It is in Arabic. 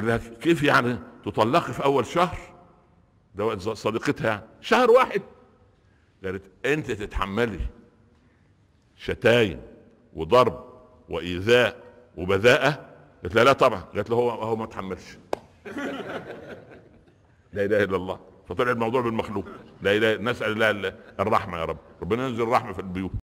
قال كيف يعني تطلقي في اول شهر ده صديقتها يعني شهر واحد قالت انت تتحملي شتايم وضرب وايذاء وبذاءه قالت لا لا طبعا قالت له هو هو ما تحملش لا اله الا الله فطلع الموضوع بالمخلوق لا اله نسال الله الرحمه يا رب ربنا ينزل الرحمه في البيوت